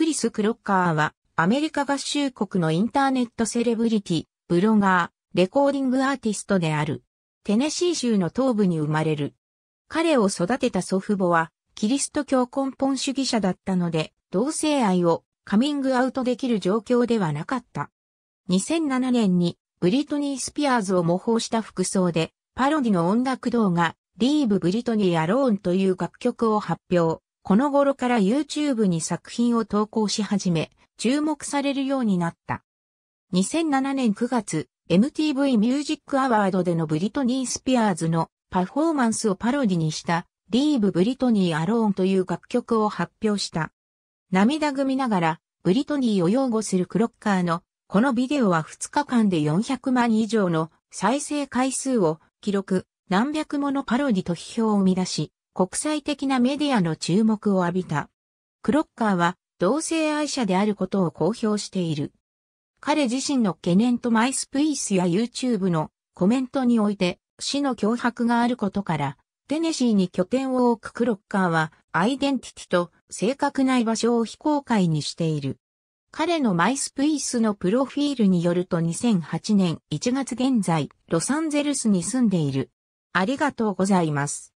クリス・クロッカーは、アメリカ合衆国のインターネットセレブリティ、ブロガー、レコーディングアーティストである。テネシー州の東部に生まれる。彼を育てた祖父母は、キリスト教根本主義者だったので、同性愛をカミングアウトできる状況ではなかった。2007年に、ブリトニー・スピアーズを模倣した服装で、パロディの音楽動画、リーブ・ブリトニー・アローンという楽曲を発表。この頃から YouTube に作品を投稿し始め、注目されるようになった。2007年9月、MTV ミュージックアワードでのブリトニー・スピアーズのパフォーマンスをパロディにしたリーブ・ブリトニー・アローンという楽曲を発表した。涙ぐみながらブリトニーを擁護するクロッカーのこのビデオは2日間で400万以上の再生回数を記録何百ものパロディと批評を生み出し、国際的なメディアの注目を浴びた。クロッカーは同性愛者であることを公表している。彼自身の懸念とマイスプイスや YouTube のコメントにおいて死の脅迫があることから、テネシーに拠点を置くクロッカーは、アイデンティティと正確な居場所を非公開にしている。彼のマイスプイスのプロフィールによると2008年1月現在、ロサンゼルスに住んでいる。ありがとうございます。